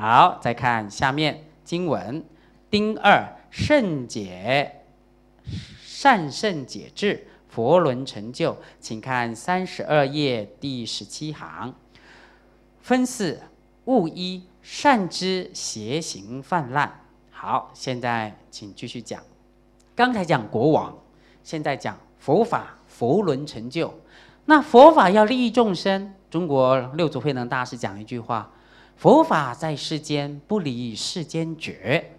好，再看下面经文。丁二圣解善圣解智佛轮成就，请看三十二页第十七行。分四勿一善之邪行泛滥。好，现在请继续讲。刚才讲国王，现在讲佛法佛轮成就。那佛法要利益众生，中国六祖慧能大师讲一句话。佛法在世间，不离世间觉。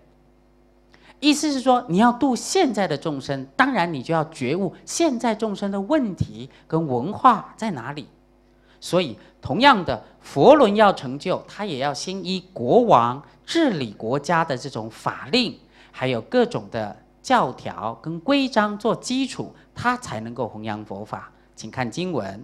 意思是说，你要度现在的众生，当然你就要觉悟现在众生的问题跟文化在哪里。所以，同样的，佛轮要成就，他也要先依国王治理国家的这种法令，还有各种的教条跟规章做基础，他才能够弘扬佛法。请看经文。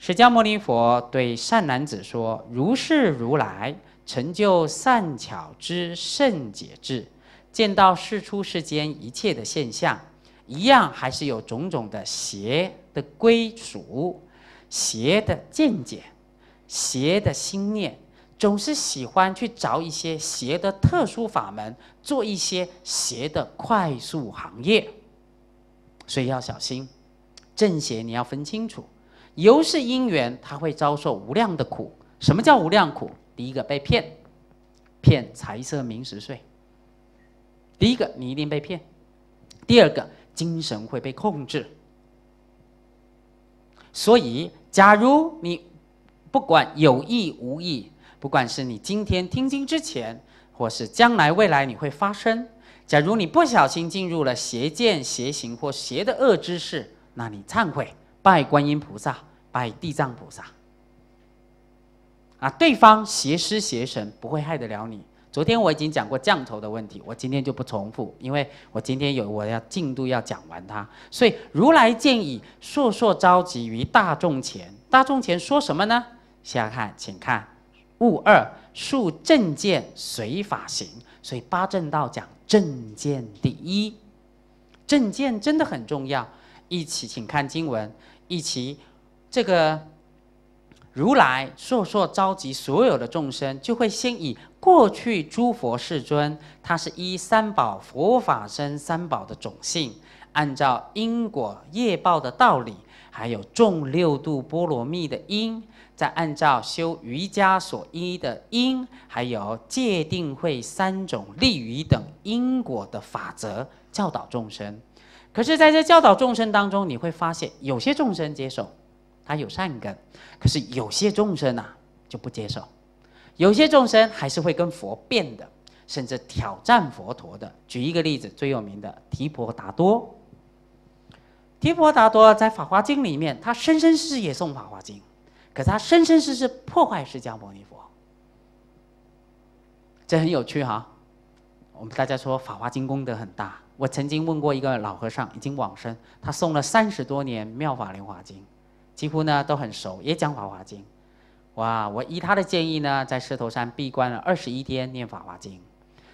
释迦牟尼佛对善男子说：“如是如来成就善巧之甚解智，见到世出世间一切的现象，一样还是有种种的邪的归属，邪的见解，邪的心念，总是喜欢去找一些邪的特殊法门，做一些邪的快速行业，所以要小心，正邪你要分清楚。”由是因缘，他会遭受无量的苦。什么叫无量苦？第一个被骗，骗财色名食睡。第一个你一定被骗；第二个精神会被控制。所以，假如你不管有意无意，不管是你今天听经之前，或是将来未来你会发生，假如你不小心进入了邪见、邪行或邪的恶之事，那你忏悔，拜观音菩萨。拜地藏菩萨，啊，对方邪师邪神不会害得了你。昨天我已经讲过降头的问题，我今天就不重复，因为我今天有我要进度要讲完它。所以如来建议，硕硕召集于大众前。大众前说什么呢？下看，请看。悟二数正见随法行，所以八正道讲正见第一。正见真的很重要。一起，请看经文，一起。这个如来娑婆召集所有的众生，就会先以过去诸佛世尊，他是依三宝佛法生三宝的种性，按照因果业报的道理，还有种六度波罗蜜的因，再按照修瑜伽所依的因，还有戒定慧三种利于等因果的法则教导众生。可是，在这教导众生当中，你会发现有些众生接受。他有善根，可是有些众生呐就不接受，有些众生还是会跟佛辩的，甚至挑战佛陀的。举一个例子，最有名的提婆达多。提婆达多在《法华经》里面，他生生世世也送《法华经》，可他生生世世破坏释迦牟尼佛，这很有趣哈。我们大家说法华经功德很大，我曾经问过一个老和尚，已经往生，他送了三十多年《妙法莲华经》。几乎呢都很熟，也讲法华经。哇，我依他的建议呢，在狮头山闭关了二十一天念法华经，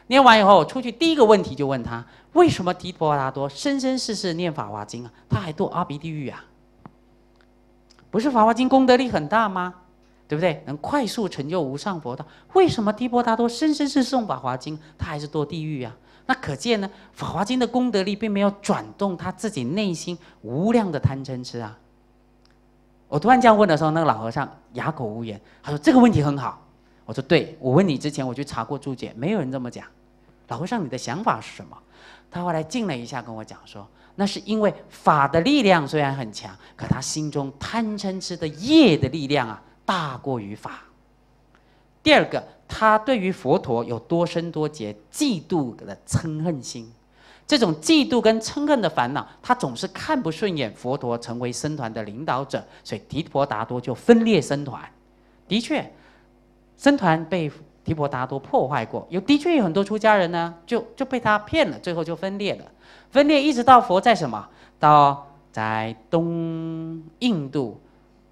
念完以后出去第一个问题就问他：为什么提婆达多生生世世念法华经啊，他还堕阿鼻地狱啊？不是法华经功德力很大吗？对不对？能快速成就无上佛道？为什么提婆达多生生世世诵法华经，他还是堕地狱啊？那可见呢，法华经的功德力并没有转动他自己内心无量的贪嗔痴啊。我突然这样问的时候，那个老和尚哑口无言。他说这个问题很好。我说对，我问你之前我去查过注解，没有人这么讲。老和尚，你的想法是什么？他后来静了一下，跟我讲说，那是因为法的力量虽然很强，可他心中贪嗔痴的业的力量啊，大过于法。第二个，他对于佛陀有多深多劫嫉妒的嗔恨心。这种嫉妒跟嗔恨的烦恼，他总是看不顺眼佛陀成为僧团的领导者，所以提婆达多就分裂僧团。的确，僧团被提婆达多破坏过，有的确有很多出家人呢，就就被他骗了，最后就分裂了。分裂一直到佛在什么？到在东印度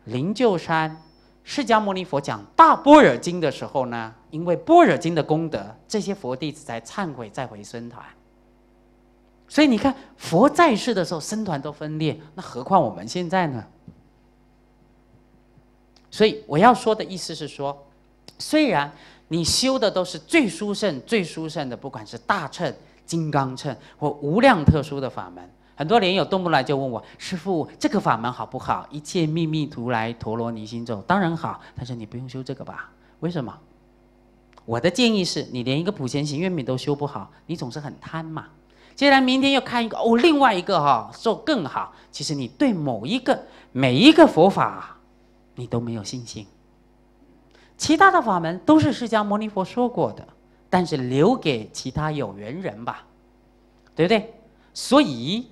灵鹫山，释迦牟尼佛讲大般若经的时候呢，因为般若经的功德，这些佛弟子才忏悔再回僧团。所以你看，佛在世的时候，僧团都分裂，那何况我们现在呢？所以我要说的意思是说，虽然你修的都是最殊胜、最殊胜的，不管是大乘、金刚乘或无量特殊的法门，很多莲友动过来就问我：“师父，这个法门好不好？”“一切秘密如来陀罗尼心咒，当然好。”但是你不用修这个吧？为什么？我的建议是你连一个普贤行愿品都修不好，你总是很贪嘛。既然明天要看一个哦，另外一个哈做更好。其实你对某一个、每一个佛法，你都没有信心。其他的法门都是释迦牟尼佛说过的，但是留给其他有缘人吧，对不对？所以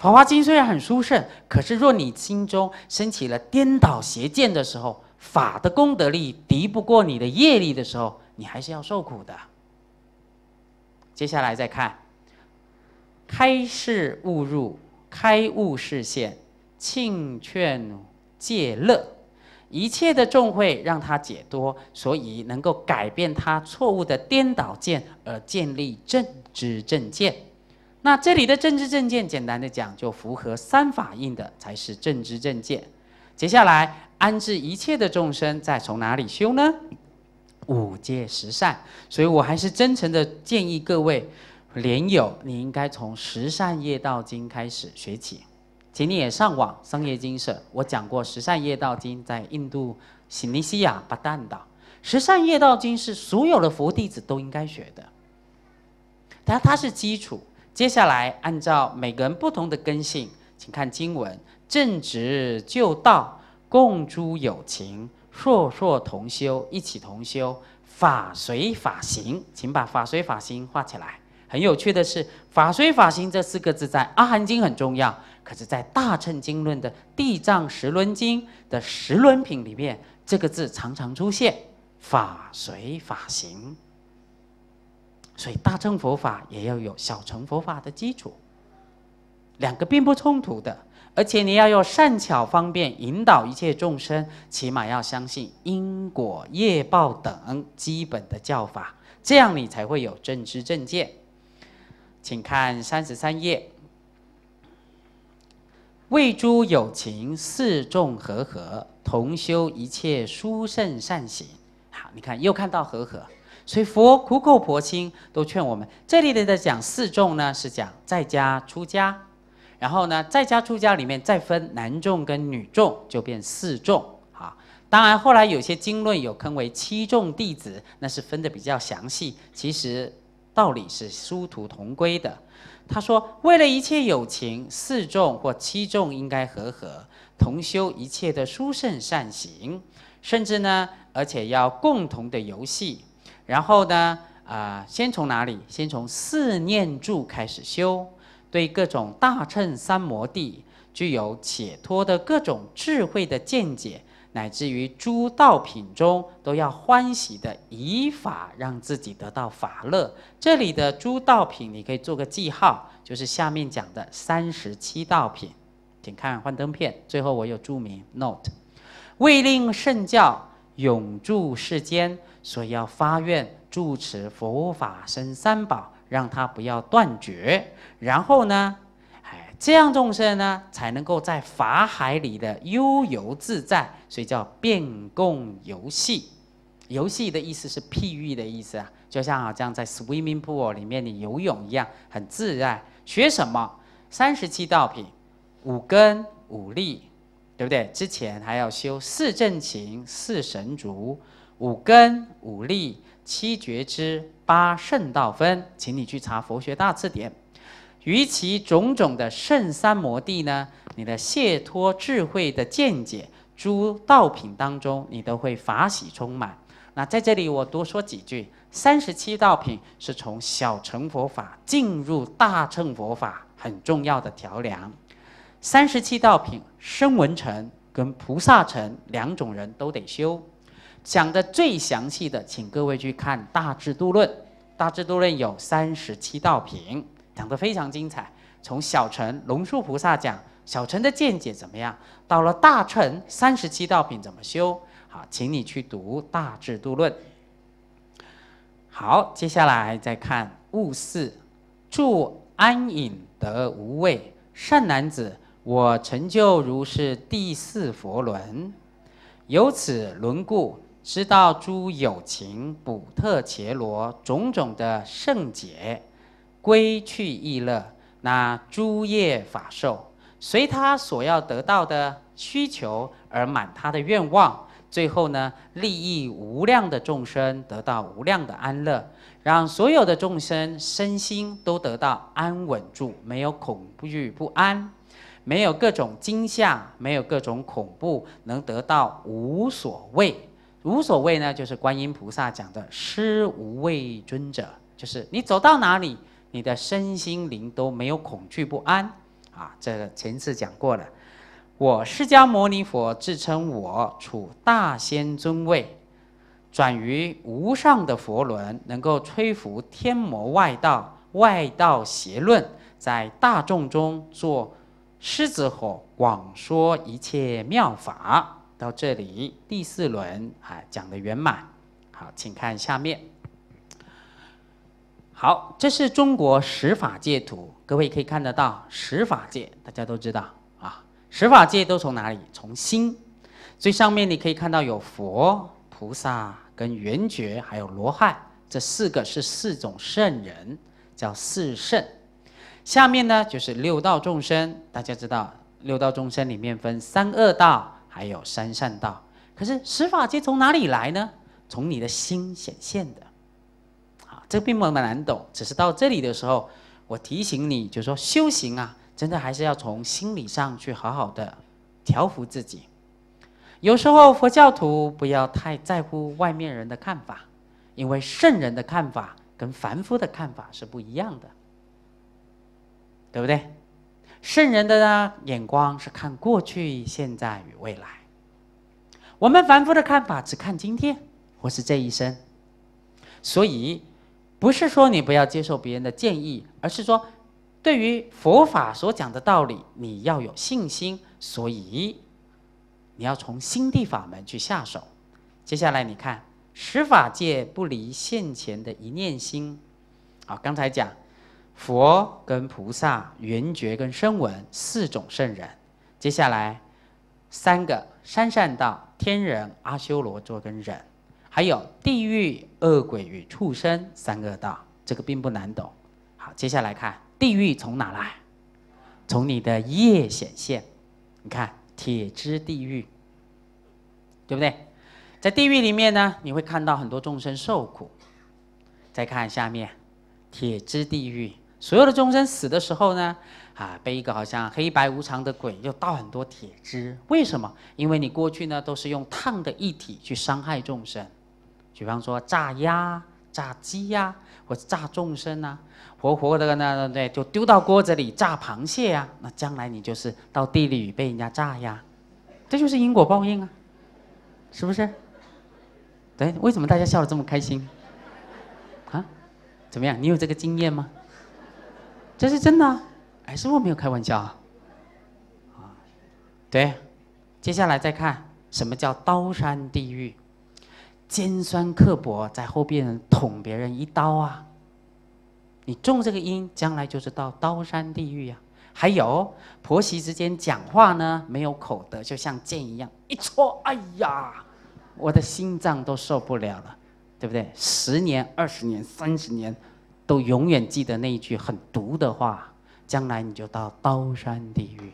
《法华经》虽然很殊胜，可是若你心中升起了颠倒邪见的时候，法的功德力敌不过你的业力的时候，你还是要受苦的。接下来再看。开示悟入，开悟视线，庆劝戒乐，一切的众会让他解脱，所以能够改变他错误的颠倒见，而建立正知正见。那这里的正知正见，简单的讲，就符合三法印的才是正知正见。接下来安置一切的众生，再从哪里修呢？五戒十善。所以我还是真诚的建议各位。莲友，你应该从十善业道经开始学起，请你也上网商业经舍。我讲过十善业道经在印度喜尼西亚巴旦岛，十善业道经是所有的佛弟子都应该学的，它它是基础。接下来按照每个人不同的根性，请看经文：正直就道，共诸友情，硕硕同修，一起同修，法随法行，请把法随法行画起来。很有趣的是，“法随法行”这四个字在《阿含经》很重要，可是，在《大乘经论》的《地藏十轮经》的十轮品里面，这个字常常出现，“法随法行”。所以，大乘佛法也要有小乘佛法的基础，两个并不冲突的。而且，你要用善巧方便引导一切众生，起码要相信因果业报等基本的教法，这样你才会有正知正见。请看三十三页，为诸有情四众和合，同修一切殊胜善行。好，你看又看到和合，所以佛苦口婆心都劝我们。这里的在讲四众呢，是讲在家出家，然后呢，在家出家里面再分男众跟女众，就变四众。好，当然后来有些经论有坑为七众弟子，那是分的比较详细。其实。道理是殊途同归的。他说，为了一切友情，四众或七众应该和合，同修一切的殊胜善行，甚至呢，而且要共同的游戏。然后呢，啊，先从哪里？先从四念住开始修，对各种大乘三摩地具有解脱的各种智慧的见解。乃至于诸道品中，都要欢喜的以法让自己得到法乐。这里的诸道品，你可以做个记号，就是下面讲的三十七道品。请看幻灯片，最后我有注明 note，为令圣教永驻世间，所以要发愿住持佛法生三宝，让他不要断绝。然后呢？这样众生呢才能够在法海里的悠游自在，所以叫变供游戏。游戏的意思是譬喻的意思啊，就像好像在 swimming pool 里面你游泳一样很自在。学什么？三十七道品，五根五力，对不对？之前还要修四正勤、四神足、五根五力、七觉知、八圣道分，请你去查《佛学大字典》。与其种种的圣三摩地呢，你的解脱智慧的见解诸道品当中，你都会法喜充满。那在这里我多说几句，三十七道品是从小乘佛法进入大乘佛法很重要的桥梁。三十七道品，声闻乘跟菩萨乘两种人都得修。讲的最详细的，请各位去看《大智度论》，《大智度论》有三十七道品。讲得非常精彩，从小乘龙树菩萨讲小乘的见解怎么样，到了大乘三十七道品怎么修，好，请你去读《大智度论》。好，接下来再看悟四，住安隐得无畏，善男子，我成就如是第四佛轮，由此轮故，知道诸有情补特伽罗种种的圣解。归去亦乐，那诸业法受，随他所要得到的需求而满他的愿望。最后呢，利益无量的众生得到无量的安乐，让所有的众生身心都得到安稳住，没有恐惧不安，没有各种惊吓，没有各种恐怖，能得到无所谓。无所谓呢，就是观音菩萨讲的施无畏尊者，就是你走到哪里。你的身心灵都没有恐惧不安，啊，这个前次讲过了。我释迦牟尼佛自称我处大仙尊位，转于无上的佛轮，能够吹拂天魔外道、外道邪论，在大众中做狮子吼，广说一切妙法。到这里第四轮啊讲的圆满，好，请看下面。好，这是中国十法界图，各位可以看得到十法界，大家都知道啊。十法界都从哪里？从心。最上面你可以看到有佛、菩萨、跟圆觉，还有罗汉，这四个是四种圣人，叫四圣。下面呢就是六道众生，大家知道六道众生里面分三恶道，还有三善道。可是十法界从哪里来呢？从你的心显现的。这并不那么难懂，只是到这里的时候，我提醒你，就说修行啊，真的还是要从心理上去好好的调服自己。有时候佛教徒不要太在乎外面人的看法，因为圣人的看法跟凡夫的看法是不一样的，对不对？圣人的呢眼光是看过去、现在与未来，我们凡夫的看法只看今天或是这一生，所以。不是说你不要接受别人的建议，而是说，对于佛法所讲的道理，你要有信心，所以，你要从心地法门去下手。接下来你看，十法界不离现前的一念心，啊，刚才讲，佛跟菩萨、圆觉跟声闻四种圣人，接下来，三个三善道：天人、阿修罗、做跟忍。还有地狱、恶鬼与畜生三恶道，这个并不难懂。好，接下来看地狱从哪来？从你的业显现。你看铁之地狱，对不对？在地狱里面呢，你会看到很多众生受苦。再看下面，铁之地狱，所有的众生死的时候呢，啊，被一个好像黑白无常的鬼又倒很多铁汁。为什么？因为你过去呢，都是用烫的液体去伤害众生。比方说炸鸭、炸鸡呀，或者炸众生啊，活活的那对，就丢到锅子里炸螃蟹呀。那将来你就是到地里被人家炸呀，这就是因果报应啊，是不是？对，为什么大家笑得这么开心？啊，怎么样？你有这个经验吗？这是真的，哎，师傅没有开玩笑啊。啊，对，接下来再看什么叫刀山地狱。尖酸刻薄，在后边捅别人一刀啊！你中这个因，将来就是到刀山地狱呀。还有，婆媳之间讲话呢，没有口德，就像剑一样一戳，哎呀，我的心脏都受不了了，对不对？十年、二十年、三十年，都永远记得那一句很毒的话，将来你就到刀山地狱。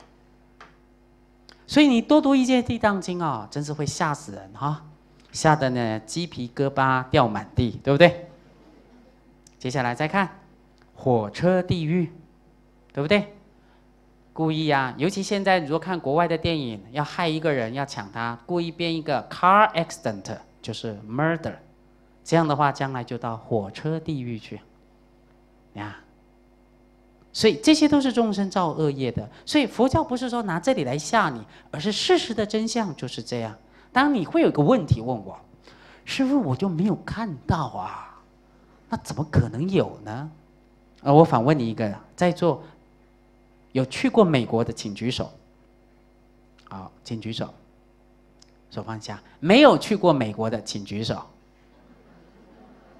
所以你多读一些《地藏经》啊，真是会吓死人哈！吓得呢，鸡皮疙瘩掉满地，对不对？接下来再看火车地狱，对不对？故意啊，尤其现在，如果看国外的电影，要害一个人，要抢他，故意编一个 car accident，就是 murder，这样的话，将来就到火车地狱去，呀。所以这些都是众生造恶业的，所以佛教不是说拿这里来吓你，而是事实的真相就是这样。当你会有个问题问我，师傅我就没有看到啊，那怎么可能有呢？啊，我反问你一个，在座有去过美国的请举手。好，请举手，手放下。没有去过美国的请举手。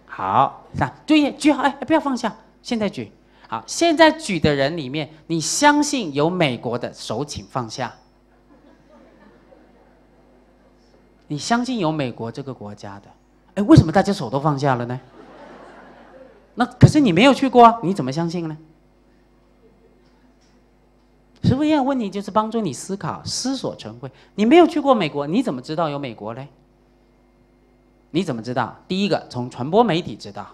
好，注意举好，哎，不要放下，现在举。好，现在举的人里面，你相信有美国的手请放下。你相信有美国这个国家的，哎，为什么大家手都放下了呢？那可是你没有去过，你怎么相信呢？师傅一样问题就是帮助你思考、思索成慧。你没有去过美国，你怎么知道有美国嘞？你怎么知道？第一个，从传播媒体知道，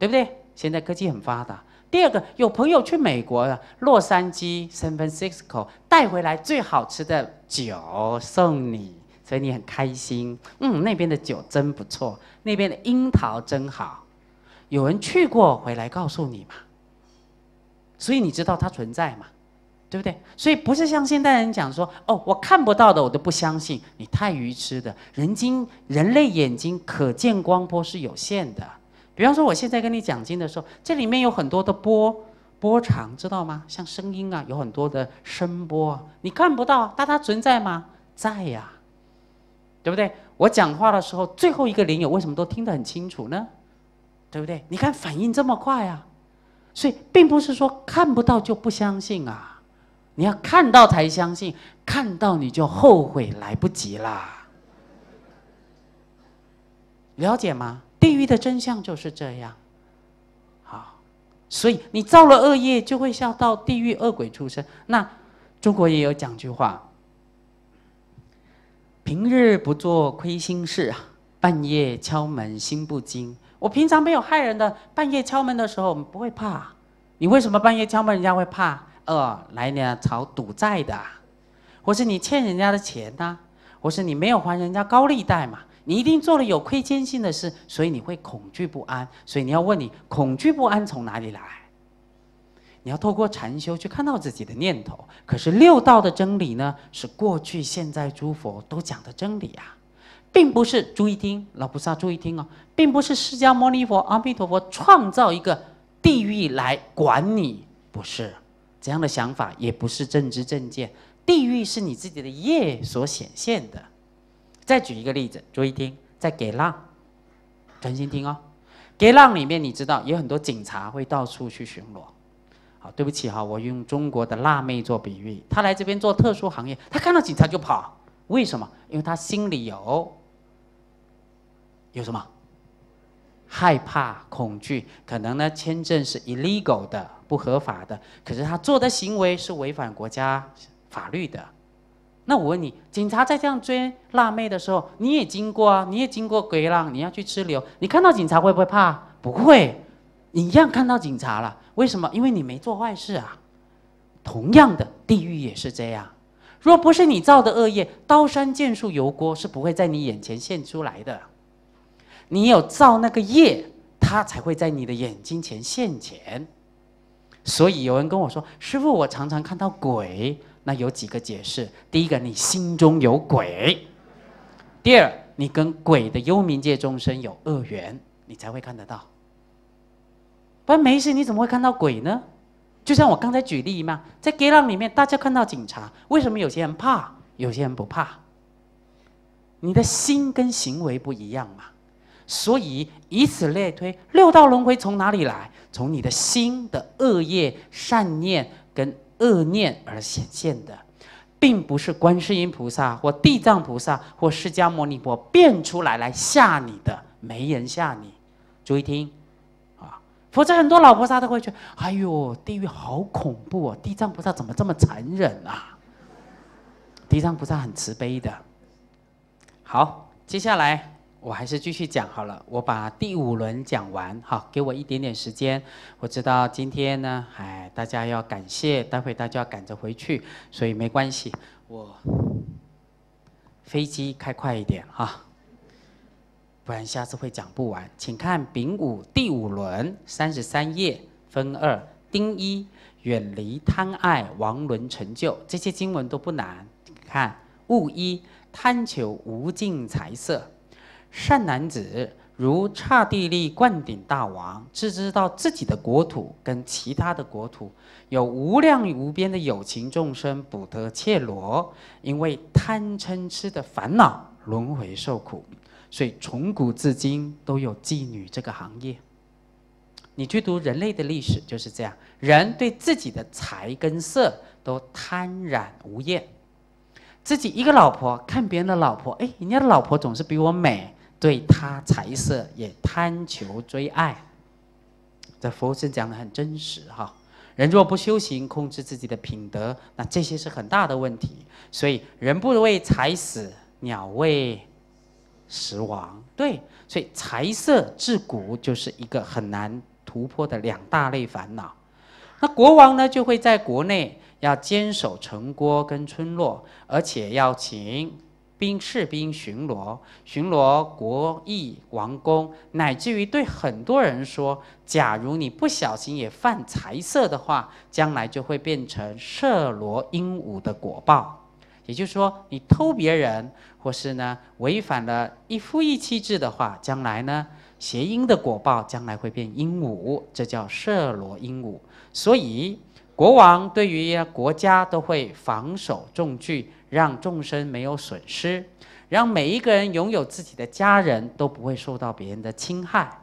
对不对？现在科技很发达。第二个，有朋友去美国了，洛杉矶、Francisco） 带回来最好吃的酒送你。所以你很开心，嗯，那边的酒真不错，那边的樱桃真好。有人去过，回来告诉你嘛。所以你知道它存在嘛？对不对？所以不是像现代人讲说，哦，我看不到的我都不相信，你太愚痴的。人精，人类眼睛可见光波是有限的。比方说，我现在跟你讲经的时候，这里面有很多的波波长，知道吗？像声音啊，有很多的声波，你看不到，但它存在吗？在呀。对不对？我讲话的时候，最后一个灵友为什么都听得很清楚呢？对不对？你看反应这么快啊！所以并不是说看不到就不相信啊，你要看到才相信，看到你就后悔来不及啦。了解吗？地狱的真相就是这样。好，所以你造了恶业，就会笑到地狱恶鬼出生。那中国也有讲句话。平日不做亏心事，啊，半夜敲门心不惊。我平常没有害人的，半夜敲门的时候我们不会怕。你为什么半夜敲门人家会怕？呃，来呢炒赌债的，或是你欠人家的钱呐，或是你没有还人家高利贷嘛？你一定做了有亏欠性的事，所以你会恐惧不安。所以你要问你恐惧不安从哪里来？你要透过禅修去看到自己的念头。可是六道的真理呢？是过去、现在诸佛都讲的真理啊，并不是注意听老菩萨注意听哦，并不是释迦牟尼佛、阿弥陀佛创造一个地狱来管你，不是这样的想法，也不是正知正见。地狱是你自己的业所显现的。再举一个例子，注意听，在给浪，专心听哦，给浪里面你知道有很多警察会到处去巡逻。啊，对不起哈，我用中国的辣妹做比喻，她来这边做特殊行业，她看到警察就跑，为什么？因为她心里有，有什么？害怕、恐惧，可能呢？签证是 illegal 的，不合法的，可是她做的行为是违反国家法律的。那我问你，警察在这样追辣妹的时候，你也经过啊，你也经过鬼浪，你要去吃流，你看到警察会不会怕？不会，你一样看到警察了。为什么？因为你没做坏事啊。同样的，地狱也是这样。若不是你造的恶业，刀山剑树油锅是不会在你眼前现出来的。你有造那个业，它才会在你的眼睛前现前。所以有人跟我说：“师傅，我常常看到鬼。”那有几个解释：第一个，你心中有鬼；第二，你跟鬼的幽冥界众生有恶缘，你才会看得到。不然没事，你怎么会看到鬼呢？就像我刚才举例嘛，在街浪里面，大家看到警察，为什么有些人怕，有些人不怕？你的心跟行为不一样嘛，所以以此类推，六道轮回从哪里来？从你的心的恶业、善念跟恶念而显现的，并不是观世音菩萨或地藏菩萨或释迦牟尼佛变出来来吓你的，没人吓你。注意听。否则很多老菩萨都会去。哎呦，地狱好恐怖哦！地藏菩萨怎么这么残忍啊？地藏菩萨很慈悲的。好，接下来我还是继续讲好了。我把第五轮讲完哈，给我一点点时间。我知道今天呢，哎，大家要感谢，待会大家要赶着回去，所以没关系。我飞机开快一点哈。不然下次会讲不完，请看丙午第五轮三十三页分二丁一远离贪爱王伦成就这些经文都不难看戊一贪求无尽财色善男子如刹帝利灌顶大王自知道自己的国土跟其他的国土有无量无边的有情众生补得切罗因为贪嗔痴的烦恼轮回受苦。所以从古至今都有妓女这个行业。你去读人类的历史就是这样，人对自己的财跟色都贪婪无厌，自己一个老婆看别人的老婆，哎，人家的老婆总是比我美，对他财色也贪求追爱。这佛是讲的很真实哈，人若不修行，控制自己的品德，那这些是很大的问题。所以人不为财死，鸟为食亡对，所以财色自古就是一个很难突破的两大类烦恼。那国王呢，就会在国内要坚守城郭跟村落，而且要请兵士兵巡逻，巡逻国邑王宫，乃至于对很多人说：，假如你不小心也犯财色的话，将来就会变成射罗鹦鹉的果报。也就是说，你偷别人，或是呢违反了一夫一妻制的话，将来呢谐音的果报将来会变鹦鹉，这叫射罗鹦鹉。所以国王对于国家都会防守重聚，让众生没有损失，让每一个人拥有自己的家人，都不会受到别人的侵害。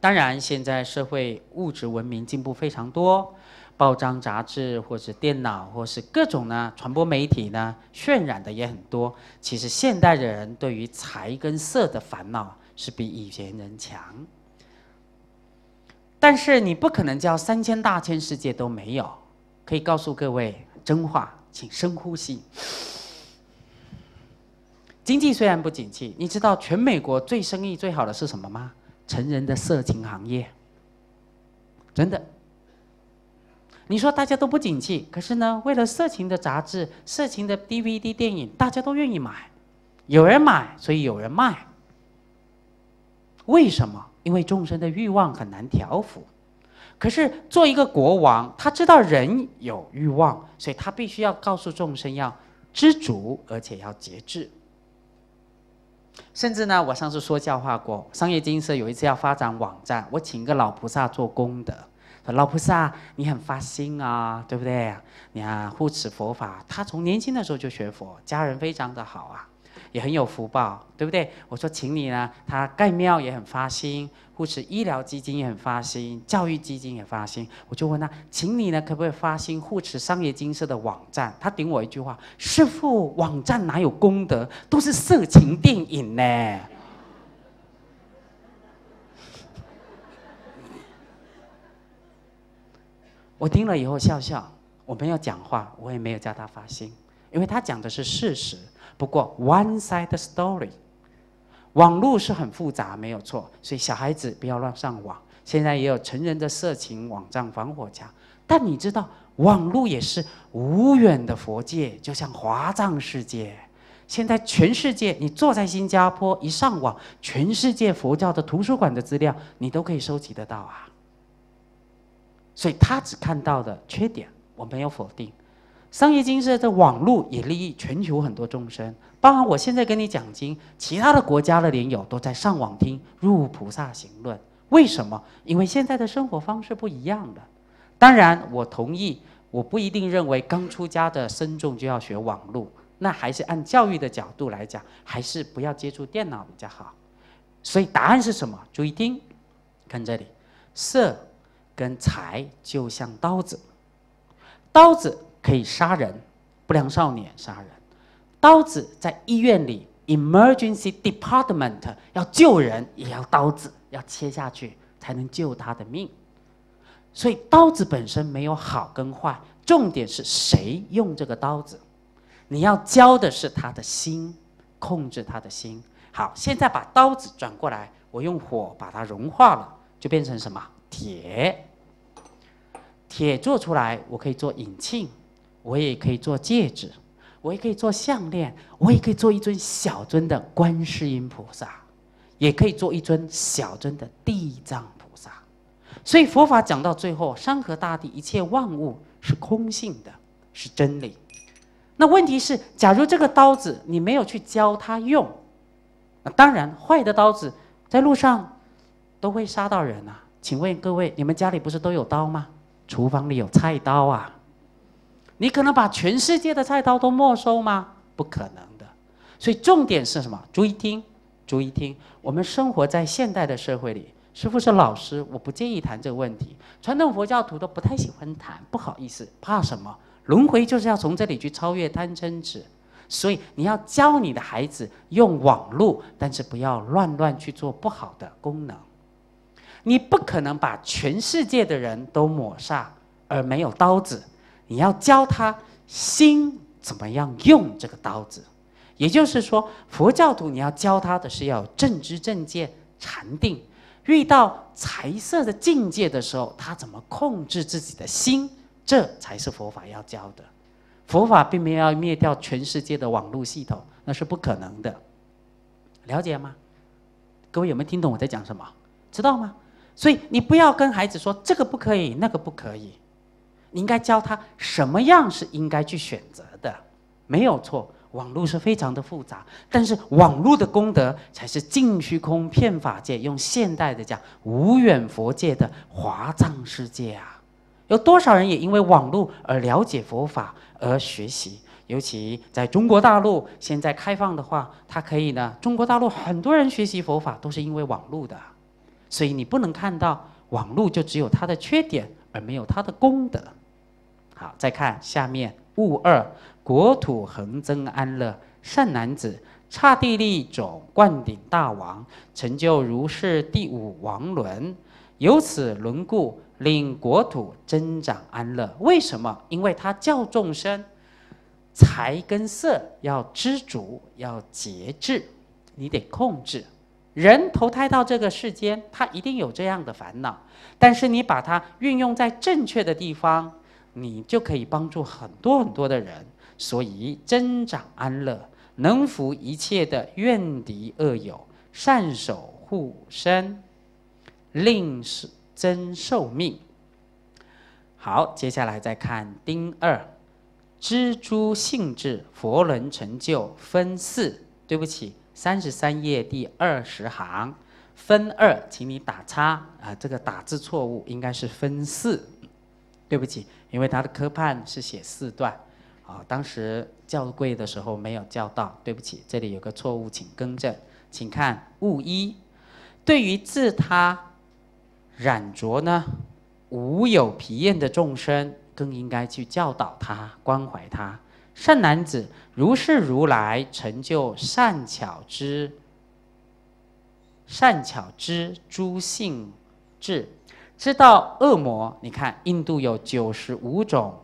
当然，现在社会物质文明进步非常多。报章、杂志，或是电脑，或是各种呢传播媒体呢，渲染的也很多。其实现代人对于财跟色的烦恼是比以前人强。但是你不可能叫三千大千世界都没有。可以告诉各位真话，请深呼吸。经济虽然不景气，你知道全美国最生意最好的是什么吗？成人的色情行业。真的。你说大家都不景气，可是呢，为了色情的杂志、色情的 DVD 电影，大家都愿意买，有人买，所以有人卖。为什么？因为众生的欲望很难调伏。可是做一个国王，他知道人有欲望，所以他必须要告诉众生要知足，而且要节制。甚至呢，我上次说笑话过，商业金社有一次要发展网站，我请一个老菩萨做功德。说老菩萨，你很发心啊，对不对？你啊护持佛法，他从年轻的时候就学佛，家人非常的好啊，也很有福报，对不对？我说，请你呢，他盖庙也很发心，护持医疗基金也很发心，教育基金也发心。我就问他，请你呢可不可以发心护持商业金色的网站？他顶我一句话：师傅，网站哪有功德？都是色情电影呢。我听了以后笑笑，我没有讲话，我也没有叫他发心，因为他讲的是事实。不过，one side story，网络是很复杂，没有错。所以小孩子不要乱上网。现在也有成人的色情网站防火墙，但你知道，网络也是无远的佛界，就像华藏世界。现在全世界，你坐在新加坡一上网，全世界佛教的图书馆的资料，你都可以收集得到啊。所以他只看到的缺点，我没有否定。商业精神的网络也利益全球很多众生，包含我现在跟你讲经，其他的国家的莲友都在上网听《入菩萨行论》。为什么？因为现在的生活方式不一样的。当然，我同意，我不一定认为刚出家的僧众就要学网络，那还是按教育的角度来讲，还是不要接触电脑比较好。所以答案是什么？注意听，看这里，色。跟财就像刀子，刀子可以杀人，不良少年杀人。刀子在医院里，emergency department 要救人，也要刀子，要切下去才能救他的命。所以刀子本身没有好跟坏，重点是谁用这个刀子。你要教的是他的心，控制他的心。好，现在把刀子转过来，我用火把它融化了，就变成什么？铁，铁做出来，我可以做引磬，我也可以做戒指，我也可以做项链，我也可以做一尊小尊的观世音菩萨，也可以做一尊小尊的地藏菩萨。所以佛法讲到最后，山河大地一切万物是空性的，是真理。那问题是，假如这个刀子你没有去教他用，那当然坏的刀子在路上都会杀到人啊。请问各位，你们家里不是都有刀吗？厨房里有菜刀啊，你可能把全世界的菜刀都没收吗？不可能的。所以重点是什么？注意听，注意听。我们生活在现代的社会里，师傅是老师，我不建议谈这个问题。传统佛教徒都不太喜欢谈，不好意思，怕什么？轮回就是要从这里去超越贪嗔痴。所以你要教你的孩子用网络，但是不要乱乱去做不好的功能。你不可能把全世界的人都抹杀，而没有刀子，你要教他心怎么样用这个刀子，也就是说，佛教徒你要教他的是要正知正见、禅定，遇到财色的境界的时候，他怎么控制自己的心，这才是佛法要教的。佛法并没有要灭掉全世界的网络系统，那是不可能的，了解吗？各位有没有听懂我在讲什么？知道吗？所以你不要跟孩子说这个不可以，那个不可以，你应该教他什么样是应该去选择的，没有错。网络是非常的复杂，但是网络的功德才是净虚空、骗法界。用现代的讲，无远佛界的华藏世界啊，有多少人也因为网络而了解佛法而学习？尤其在中国大陆，现在开放的话，它可以呢。中国大陆很多人学习佛法都是因为网络的。所以你不能看到网络就只有它的缺点，而没有它的功德。好，再看下面物二，国土恒增安乐，善男子，刹帝利种，灌顶大王，成就如是第五王轮，由此轮故，令国土增长安乐。为什么？因为他教众生，财跟色要知足，要节制，你得控制。人投胎到这个世间，他一定有这样的烦恼，但是你把它运用在正确的地方，你就可以帮助很多很多的人。所以增长安乐，能服一切的怨敌恶友，善守护身，令是增寿命。好，接下来再看丁二，蜘蛛性质，佛轮成就分四。对不起。三十三页第二十行，分二，请你打叉啊！这个打字错误，应该是分四，对不起，因为他的科判是写四段，啊，当时校贵的时候没有叫到，对不起，这里有个错误，请更正，请看误一，对于自他染着呢，无有皮厌的众生，更应该去教导他，关怀他。善男子，如是如来成就善巧之善巧之诸性质，知道恶魔。你看，印度有九十五种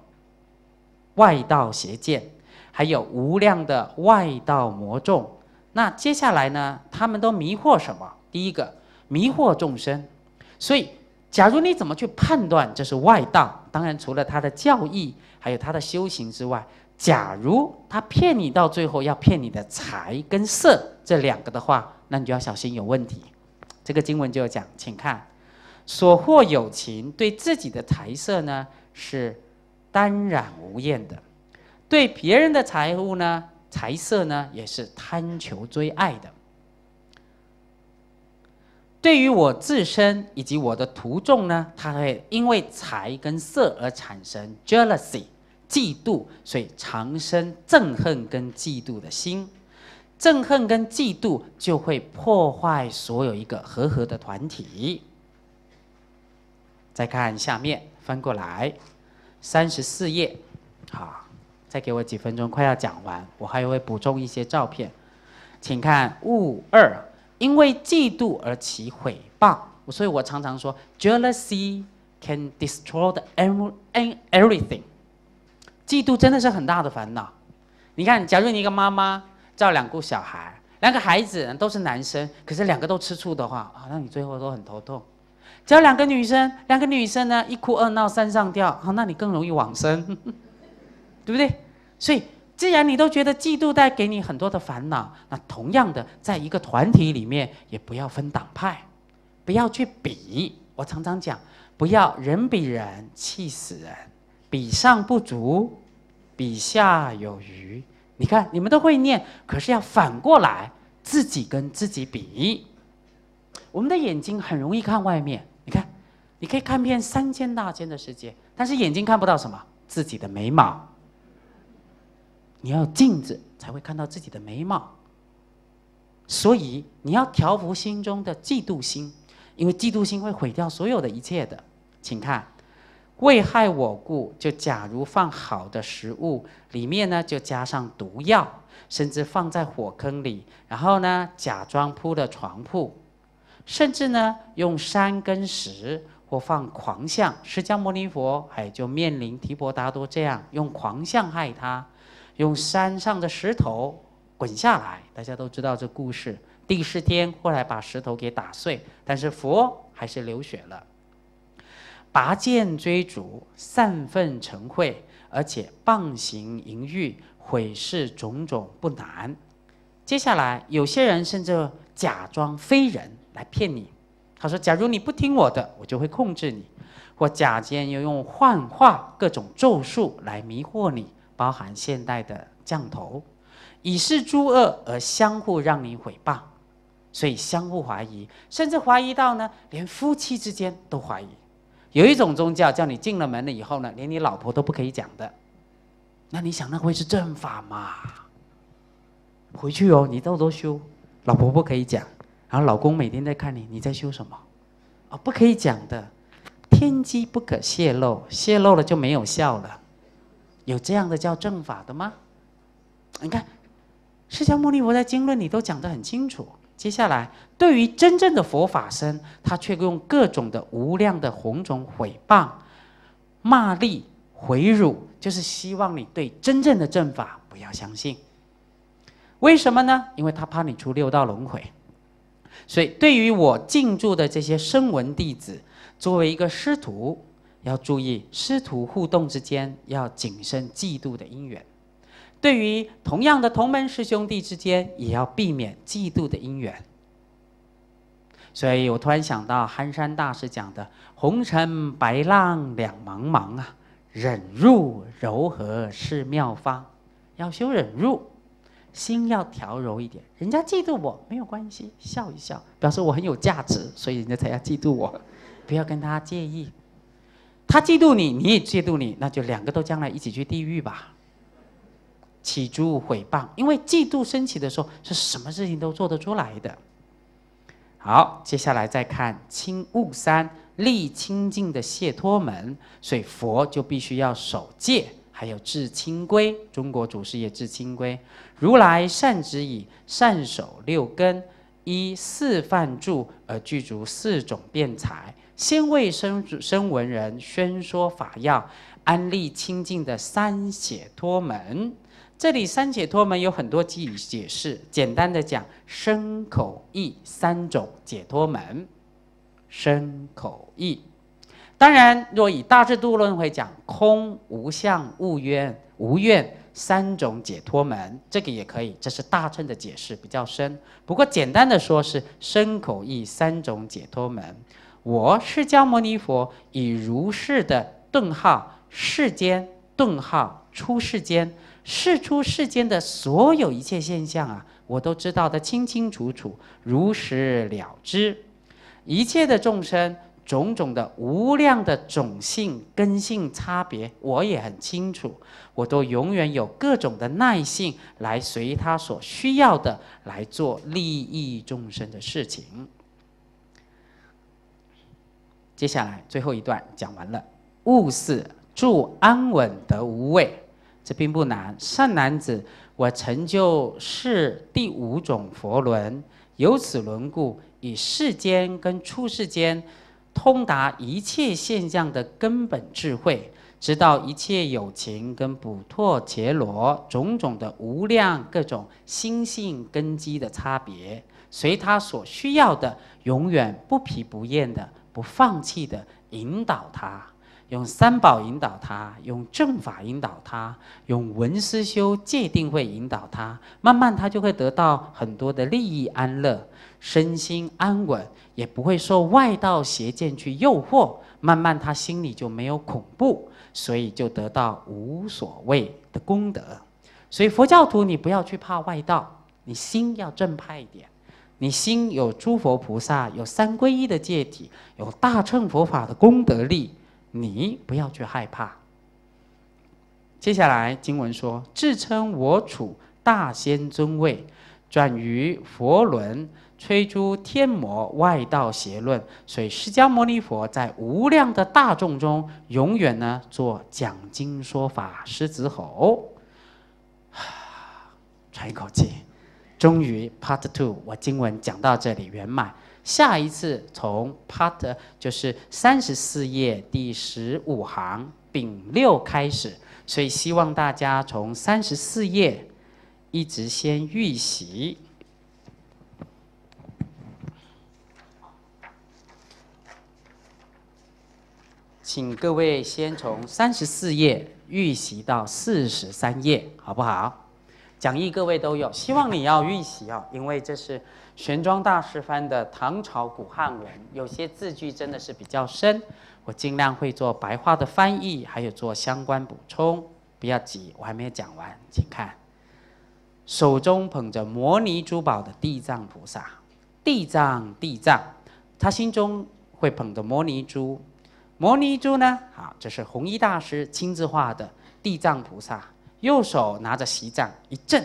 外道邪见，还有无量的外道魔众。那接下来呢？他们都迷惑什么？第一个，迷惑众生。所以，假如你怎么去判断这是外道？当然，除了他的教义，还有他的修行之外。假如他骗你到最后要骗你的财跟色这两个的话，那你就要小心有问题。这个经文就讲，请看，所获有情对自己的财色呢是淡然无厌的，对别人的财物呢财色呢也是贪求追爱的。对于我自身以及我的徒众呢，他会因为财跟色而产生 jealousy。嫉妒，所以常生憎恨跟嫉妒的心，憎恨跟嫉妒就会破坏所有一个和合的团体。再看下面，翻过来，三十四页，好，再给我几分钟，快要讲完，我还会补充一些照片，请看物二，因为嫉妒而起毁谤，所以我常常说，jealousy can destroy the em and everything。嫉妒真的是很大的烦恼。你看，假如你一个妈妈照两个小孩，两个孩子都是男生，可是两个都吃醋的话啊，那你最后都很头痛。只要两个女生，两个女生呢，一哭二闹三上吊，好，那你更容易往生，对不对？所以，既然你都觉得嫉妒带给你很多的烦恼，那同样的，在一个团体里面，也不要分党派，不要去比。我常常讲，不要人比人气死人。比上不足，比下有余。你看，你们都会念，可是要反过来，自己跟自己比。我们的眼睛很容易看外面，你看，你可以看遍三千大千的世界，但是眼睛看不到什么自己的眉毛。你要镜子才会看到自己的眉毛。所以你要调伏心中的嫉妒心，因为嫉妒心会毁掉所有的一切的。请看。为害我故，就假如放好的食物里面呢，就加上毒药，甚至放在火坑里，然后呢，假装铺的床铺，甚至呢，用山跟石或放狂象，释迦牟尼佛，哎，就面临提婆达多这样用狂象害他，用山上的石头滚下来，大家都知道这故事。第四天过来把石头给打碎，但是佛还是流血了。拔剑追逐，散愤成秽，而且棒行淫欲，毁事种种不难。接下来，有些人甚至假装非人来骗你。他说：“假如你不听我的，我就会控制你，或假借要用幻化各种咒术来迷惑你，包含现代的降头，以示诸恶而相互让你毁谤，所以相互怀疑，甚至怀疑到呢，连夫妻之间都怀疑。”有一种宗教叫你进了门了以后呢，连你老婆都不可以讲的，那你想那会是正法吗？回去哦，你多多修，老婆不可以讲，然后老公每天在看你，你在修什么？啊，不可以讲的，天机不可泄露，泄露了就没有效了。有这样的叫正法的吗？你看《释迦牟尼佛在经论》里都讲得很清楚。接下来，对于真正的佛法僧，他却用各种的无量的红种毁谤、骂力、毁辱，就是希望你对真正的正法不要相信。为什么呢？因为他怕你出六道轮回。所以，对于我进驻的这些声闻弟子，作为一个师徒，要注意师徒互动之间要谨慎嫉妒的因缘。对于同样的同门师兄弟之间，也要避免嫉妒的因缘。所以我突然想到寒山大师讲的“红尘白浪两茫茫啊，忍入柔和是妙方”，要修忍入，心要调柔一点。人家嫉妒我没有关系，笑一笑，表示我很有价值，所以人家才要嫉妒我。不要跟他介意，他嫉妒你，你也嫉妒你，那就两个都将来一起去地狱吧。起诸毁谤，因为嫉妒升起的时候，是什么事情都做得出来的。好，接下来再看清悟三立清净的解脱门，所以佛就必须要守戒，还有制清规。中国祖师也制清规。如来善知以善守六根，依四梵住而具足四种辩才，先为生生闻人宣说法要，安立清净的三解脱门。这里三解脱门有很多句解释，简单的讲，身口意三种解脱门，身口意。当然，若以大智度论会讲空、无相、无怨、无愿三种解脱门，这个也可以，这是大乘的解释比较深。不过简单的说，是身口意三种解脱门。我释迦牟尼佛以如是的顿号世间顿号出世间。世出世间的所有一切现象啊，我都知道的清清楚楚，如实了之。一切的众生，种种的无量的种性根性差别，我也很清楚。我都永远有各种的耐性，来随他所需要的来做利益众生的事情。接下来最后一段讲完了。物事住安稳得无畏。这并不难，善男子，我成就是第五种佛轮，由此轮故，以世间跟出世间，通达一切现象的根本智慧，知道一切有情跟普陀伽罗种种的无量各种心性根基的差别，随他所需要的，永远不疲不厌的，不放弃的引导他。用三宝引导他，用正法引导他，用文思修界定会引导他，慢慢他就会得到很多的利益安乐，身心安稳，也不会受外道邪见去诱惑。慢慢他心里就没有恐怖，所以就得到无所谓的功德。所以佛教徒你不要去怕外道，你心要正派一点，你心有诸佛菩萨，有三皈依的戒体，有大乘佛法的功德力。你不要去害怕。接下来经文说：“自称我处大仙尊位，转于佛轮，吹诸天魔外道邪论。”所以释迦牟尼佛在无量的大众中，永远呢做讲经说法狮子吼。喘一口气，终于 Part Two 我经文讲到这里圆满。下一次从 part 就是三十四页第十五行丙六开始，所以希望大家从三十四页一直先预习，请各位先从三十四页预习到四十三页，好不好？讲义各位都有，希望你要预习啊，因为这是玄奘大师翻的唐朝古汉文，有些字句真的是比较深，我尽量会做白话的翻译，还有做相关补充。不要急，我还没有讲完，请看，手中捧着摩尼珠宝的地藏菩萨，地藏地藏，他心中会捧着摩尼珠，摩尼珠呢，好，这是弘一大师亲自画的地藏菩萨。右手拿着席杖一震，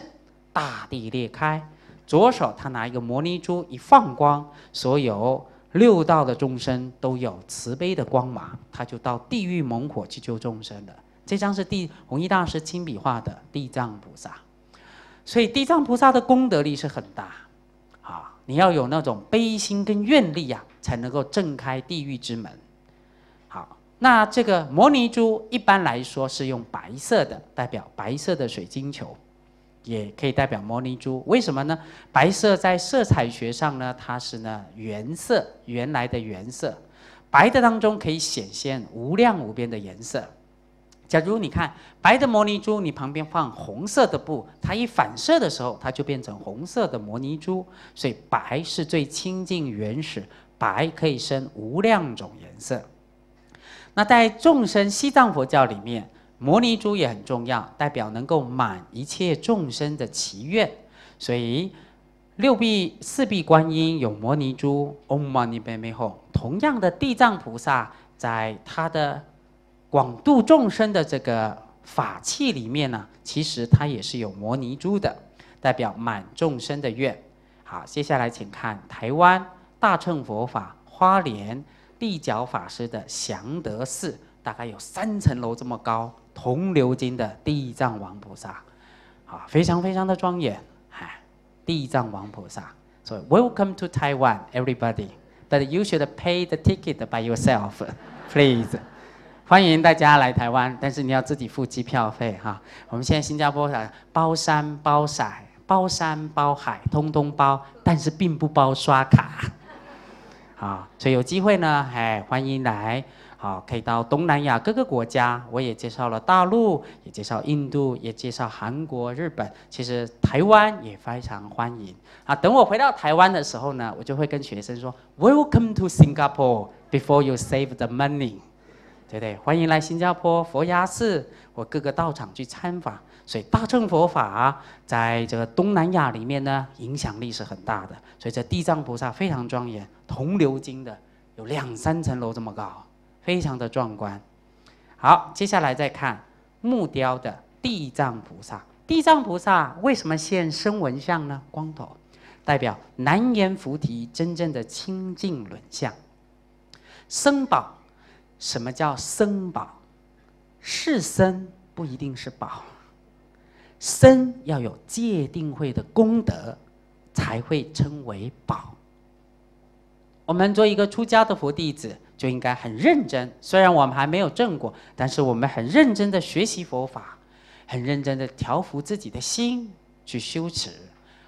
大地裂开；左手他拿一个摩尼珠一放光，所有六道的众生都有慈悲的光芒，他就到地狱猛火去救众生了。这张是地弘一大师亲笔画的地藏菩萨，所以地藏菩萨的功德力是很大啊！你要有那种悲心跟愿力呀，才能够震开地狱之门。那这个摩尼珠一般来说是用白色的，代表白色的水晶球，也可以代表摩尼珠。为什么呢？白色在色彩学上呢，它是呢原色，原来的原色，白的当中可以显现无量无边的颜色。假如你看白的摩尼珠，你旁边放红色的布，它一反射的时候，它就变成红色的摩尼珠。所以白是最清净原始，白可以生无量种颜色。那在众生西藏佛教里面，摩尼珠也很重要，代表能够满一切众生的祈愿。所以，六臂四臂观音有摩尼珠，嗡嘛呢呗咪吽。同样的，地藏菩萨在他的广度众生的这个法器里面呢，其实他也是有摩尼珠的，代表满众生的愿。好，接下来请看台湾大乘佛法花莲。地角法师的祥德寺大概有三层楼这么高，铜鎏金的地藏王菩萨，啊，非常非常的庄严。哎，地藏王菩萨，所以 Welcome to Taiwan, everybody, but you should pay the ticket by yourself, please。欢迎大家来台湾，但是你要自己付机票费哈。我们现在新加坡啊，包山包海，包山包海通通包，但是并不包刷卡。啊，所以有机会呢，哎，欢迎来，好，可以到东南亚各个国家，我也介绍了大陆，也介绍印度，也介绍韩国、日本，其实台湾也非常欢迎。啊，等我回到台湾的时候呢，我就会跟学生说：Welcome to Singapore. Before you save the money，对不对？欢迎来新加坡佛牙寺，我各个道场去参访。所以大乘佛法在这个东南亚里面呢，影响力是很大的。所以这地藏菩萨非常庄严，铜鎏金的，有两三层楼这么高，非常的壮观。好，接下来再看木雕的地藏菩萨。地藏菩萨为什么现身闻相呢？光头，代表南言菩提真正的清净轮相。僧宝，什么叫僧宝？是僧不一定是宝。身要有戒定慧的功德，才会称为宝。我们做一个出家的佛弟子，就应该很认真。虽然我们还没有证过，但是我们很认真的学习佛法，很认真的调伏自己的心去修持，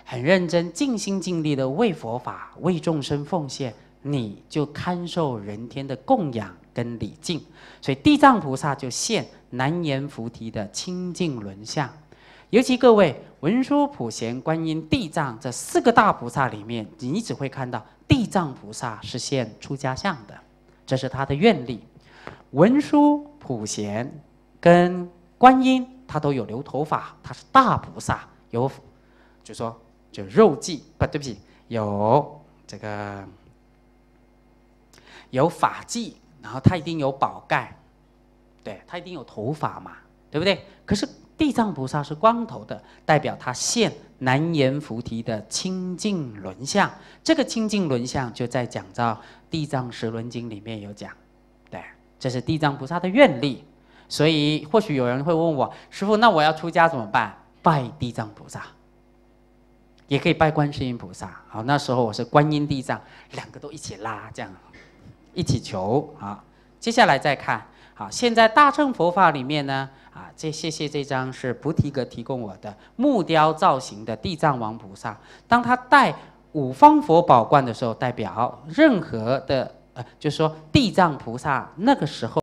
很认真尽心尽力的为佛法、为众生奉献，你就堪受人天的供养跟礼敬。所以地藏菩萨就现南阎浮提的清净轮相。尤其各位，文殊、普贤、观音、地藏这四个大菩萨里面，你只会看到地藏菩萨是现出家相的，这是他的愿力。文殊、普贤跟观音，他都有留头发，他是大菩萨，有就说就肉髻，不，对不起，有这个有法髻，然后他一定有宝盖，对他一定有头发嘛，对不对？可是。地藏菩萨是光头的，代表他现难言菩提的清净轮相。这个清净轮相就在讲到《地藏十轮经》里面有讲，对，这是地藏菩萨的愿力。所以或许有人会问我，师傅，那我要出家怎么办？拜地藏菩萨，也可以拜观世音菩萨。好，那时候我是观音地藏，两个都一起拉这样，一起求啊。接下来再看。好，现在大乘佛法里面呢，啊，这谢谢这张是菩提哥提供我的木雕造型的地藏王菩萨，当他戴五方佛宝冠的时候，代表任何的呃，就是说地藏菩萨那个时候。